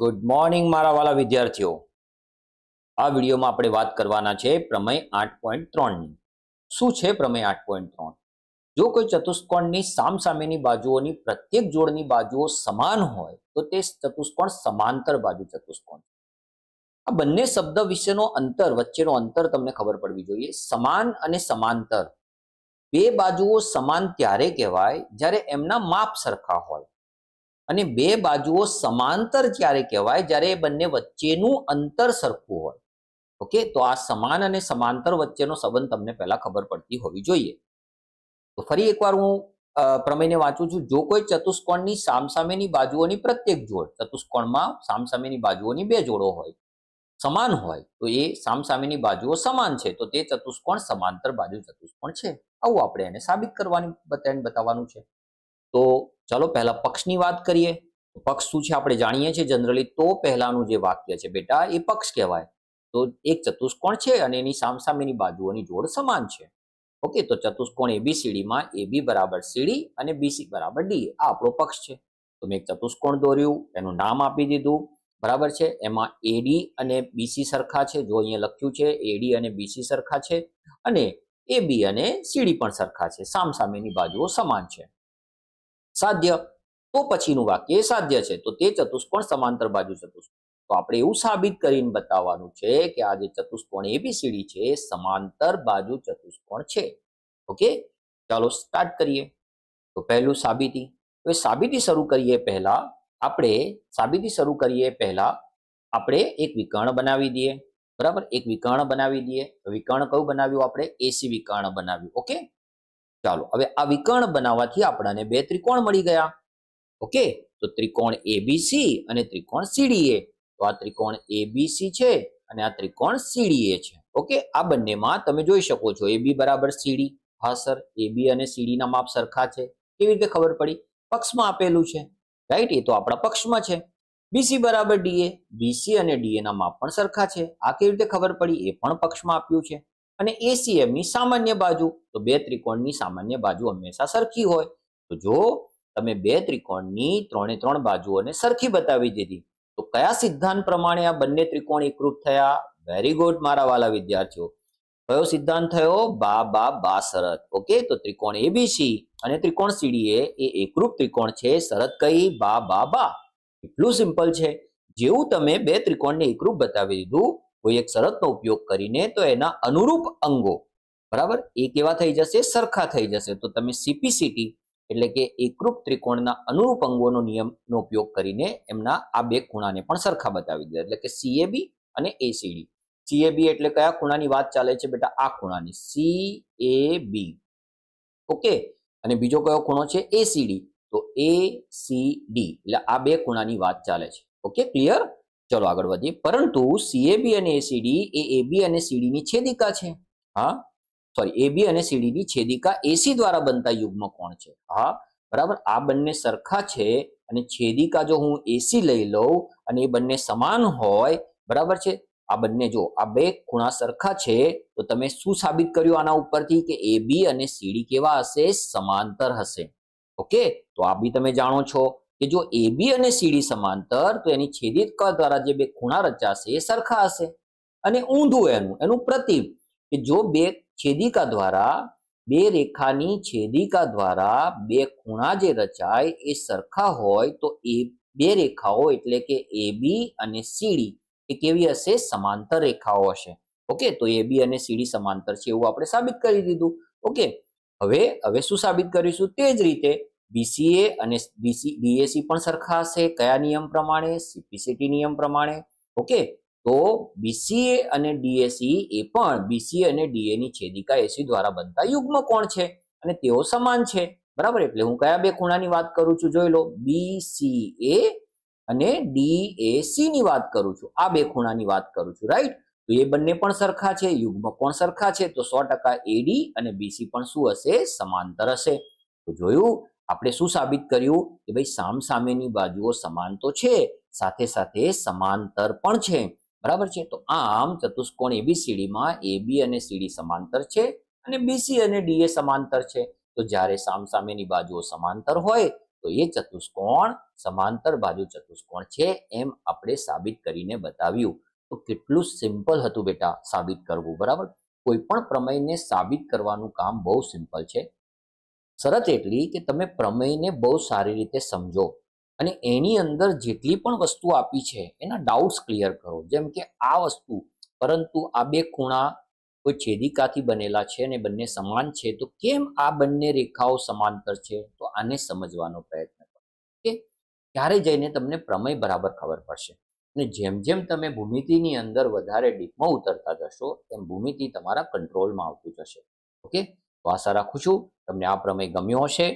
good morning મારા વાલા વિદ્યાર્થીઓ આ વિડીયોમાં આપણે વાત કરવાના છે પ્રમેય આઠ પોઈન્ટ ત્રણની શું છે પ્રમેય આઠ પોઈન્ટ ત્રણ જો કોઈ ચતુષ્કોણની સામસામેની બાજુઓની પ્રત્યેક જોડની બાજુઓ સમાન હોય તો તે ચતુષ્કોણ સમાંતર બાજુ ચતુષ્કોણ આ બંને શબ્દ વિશેનો અંતર વચ્ચેનો અંતર તમને ખબર પડવી જોઈએ સમાન અને સમાંતર બે બાજુઓ સમાન ત્યારે કહેવાય જ્યારે એમના માપ સરખા હોય અને બે બાજુઓ સમાંતર જ્યારે કહેવાય જ્યારે એ બંને વચ્ચેનું અંતર સરખું હોય ઓકે તો આ સમાન અને સમાંતર વચ્ચેનો સંબંધ તમને પહેલાં ખબર પડતી હોવી જોઈએ તો ફરી એકવાર હું પ્રમેયને વાંચું છું જો કોઈ ચતુષ્કોણની સામસામેની બાજુઓની પ્રત્યેક જોડ ચતુષ્કોણમાં સામસામેની બાજુઓની બે જોડો હોય સમાન હોય તો એ સામસામેની બાજુઓ સમાન છે તો તે ચતુષ્કોણ સમાંતર બાજુ ચતુષ્કોણ છે આવું આપણે એને સાબિત કરવાની બતાવવાનું છે તો ચાલો પહેલા પક્ષની વાત કરીએ પક્ષ શું છે આપણે જાણીએ છીએ જનરલી તો પહેલાનું જે વાક્ય છે બેટા એ પક્ષ કહેવાય તો એક ચતુષ્કોણ છે અને એની સામસામેની બાજુઓની જોડ સમાન છે ઓકે તો ચતુષ્કોણ એબીસીડીમાં એબી બરાબર સીડી અને બીસી બરાબર ડી આ આપણો પક્ષ છે તો મેં એક ચતુષ્કોણ દોર્યું એનું નામ આપી દીધું બરાબર છે એમાં એડી અને બીસી સરખા છે જો અહીંયા લખ્યું છે એડી અને બીસી સરખા છે અને એબી અને સીડી પણ સરખા છે સામસામેની બાજુઓ સમાન છે સાધ્ય તો પછીનું વાક્ય એ સાધ્ય છે તો તે ચતુષ્કોણ સમાંતર બાજુ ચતુષ્કોણ તો આપણે એવું સાબિત કરીને બતાવવાનું છે કે આ જે ચતુષ્કોણ સીડી છે સમાંતર બાજુ ચતુષ્કોણ છે ઓકે ચાલો સ્ટાર્ટ કરીએ તો પહેલું સાબિતી તો એ સાબિતી શરૂ કરીએ પહેલા આપણે સાબિતી શરૂ કરીએ પહેલા આપણે એક વિકર્ણ બનાવી દઈએ બરાબર એક વિકર્ણ બનાવી દઈએ વિકર્ણ કયું બનાવ્યું આપણે એસી વિકર્ણ બનાવ્યું ઓકે ચાલો હવે આ વિકર્ણ બનાવવાથી આપણને બે ત્રિકોણ મળી ગયા ઓકે તો ત્રિકોણ એબીસી અને ત્રિકોણ સીડીએ તો આ ત્રિકોણ એબીસી છે અને આ ત્રિકોણ સીડીએ છે ઓકે આ બંનેમાં તમે જોઈ શકો છો એબી બરાબર સીડી હા સર એબી અને સીડીના માપ સરખા છે કેવી રીતે ખબર પડી પક્ષમાં આપેલું છે રાઈટ એ તો આપણા પક્ષમાં છે બીસી બરાબર ડીએ બીસી અને ડીએના માપ પણ સરખા છે આ કેવી રીતે ખબર પડી એ પણ પક્ષમાં આપ્યું છે અને એસીએમ ની સામાન્ય બાજુ તો બે ત્રિકોણની સામાન્ય બાજુ હંમેશા સરખી હોય તો જો તમે બે ત્રિકોણની ત્રણે ત્રણ બાજુઓને સરખી બતાવી દીધી તો કયા સિદ્ધાંત પ્રમાણે આ બંને ત્રિકોણ એકરૂપ થયા વેરી ગુડ મારા વાલા વિદ્યાર્થીઓ કયો સિદ્ધાંત થયો બા બા બા શરત ઓકે તો ત્રિકોણ એબીસી અને ત્રિકોણ સીડીએ એ એકરૂપ ત્રિકોણ છે શરત કઈ બા બા બા એટલું સિમ્પલ છે જેવું તમે બે ત્રિકોણને એકરૂપ બતાવી દીધું કોઈ એક શરતનો ઉપયોગ કરીને તો એના અનુરૂપ અંગો બરાબર એ કેવા થઈ જશે સરખા થઈ જશે તો તમે સીપીસીટી એટલે કે એકરૂપ ત્રિકોણના અનુરૂપ અંગોનો નિયમનો ઉપયોગ કરીને એમના આ બે ખૂણાને પણ સરખા બતાવી દીધા એટલે કે સીએબી અને એસીડી સીએબી એટલે કયા ખૂણાની વાત ચાલે છે બેટા આ ખૂણાની સીએબી ઓકે અને બીજો કયો ખૂણો છે એસીડી તો એ સી ડી એટલે આ બે ખૂણાની વાત ચાલે છે ઓકે ક્લિયર ચલો આગળ વધીએ પરંતુ સીએબી અને એસીડી એ એબી અને સીડીની છેદિકા છે હા સોરી એબી અને સીડીની છેદિકા એસી દ્વારા બનતા યુગ્મ કોણ છે હા બરાબર આ બંને સરખા છે અને છેદિકા જો હું એસી લઈ લઉં અને એ બંને સમાન હોય બરાબર છે આ બંને જો આ બે ખૂણા સરખા છે તો તમે શું સાબિત કર્યું આના ઉપરથી કે એબી અને સીડી કેવા હશે સમાંતર હશે ઓકે તો આ બી તમે જાણો છો કે જો એબી અને સીડી સમાંતર તો એની છેદિત ક દ્વારા જે બે ખૂણા રચાશે એ સરખા હશે અને ઊંધું એનું એનું પ્રતીક કે જો બે છેદિકા દ્વારા બે રેખાની છેદિકા દ્વારા બે ખૂણા જે રચાય એ સરખા હોય તો એ બે રેખાઓ એટલે કે એ બી અને સીડી એ કેવી હશે સમાંતર રેખાઓ હશે ઓકે તો એ બી અને સીડી સમાંતર છે એવું આપણે સાબિત કરી દીધું ઓકે હવે હવે શું સાબિત કરીશું તે જ રીતે બીસીએ અને બીસી બીએસસી પણ સરખા હશે કયા નિયમ પ્રમાણે સીપીસીટી નિયમ પ્રમાણે ઓકે તો બીસીએ અને ડીએસસી એ પણ બીસીએ અને ડીએ ની છેદિકા એસી દ્વારા બનતા યુગ્મ કોણ છે અને તેઓ સમાન છે બરાબર એટલે હું કયા બે ખૂણાની વાત કરું છું જોઈ લો બીસીએ અને ડીએસી ની વાત કરું છું આ બે ખૂણાની વાત કરું છું રાઈટ તો એ બંને પણ સરખા છે યુગ્મ કોણ સરખા છે તો સો ટકા એડી અને બીસી પણ શું હશે સમાંતર હશે તો જોયું આપણે શું સાબિત કર્યું કે ભાઈ સામસામેની બાજુઓ સમાન તો છે સાથે સાથે સમાંતર પણ છે બરાબર છે તો આમ ચતુષ્કોણ એબી એબીસીડીમાં એબી અને સીડી સમાંતર છે અને બીસી અને ડીએ સમાંતર છે તો જ્યારે સામસામેની બાજુઓ સમાંતર હોય તો એ ચતુષ્કોણ સમાંતર બાજુ ચતુષ્કોણ છે એમ આપણે સાબિત કરીને બતાવ્યું તો કેટલું સિમ્પલ હતું બેટા સાબિત કરવું બરાબર કોઈ પણ પ્રમેયને સાબિત કરવાનું કામ બહુ સિમ્પલ છે શરત એટલી કે તમે પ્રમેયને બહુ સારી રીતે સમજો અને એની અંદર જેટલી પણ વસ્તુ આપી છે એના ડાઉટ્સ ક્લિયર કરો જેમ કે આ વસ્તુ પરંતુ આ બે ખૂણા કોઈ છેદિકાથી બનેલા છે અને બંને સમાન છે તો કેમ આ બંને રેખાઓ સમાંતર છે તો આને સમજવાનો પ્રયત્ન કરો કે ત્યારે જઈને તમને પ્રમેય બરાબર ખબર પડશે અને જેમ જેમ તમે ભૂમિતિની અંદર વધારે ડીપમાં ઉતરતા જશો તેમ ભૂમિતિ તમારા કંટ્રોલમાં આવતું જશે ઓકે તો આશા રાખું છું તમને આ પ્રમેય ગમ્યો હશે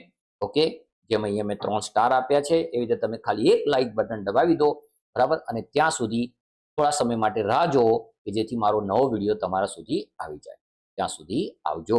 ઓકે જેમ અહીંયા મેં ત્રણ સ્ટાર આપ્યા છે એવી રીતે તમે ખાલી એક લાઇક બટન દબાવી દો બરાબર અને ત્યાં સુધી થોડા સમય માટે રાહ જુઓ કે જેથી મારો નવો વિડીયો તમારા સુધી આવી જાય ત્યાં સુધી આવજો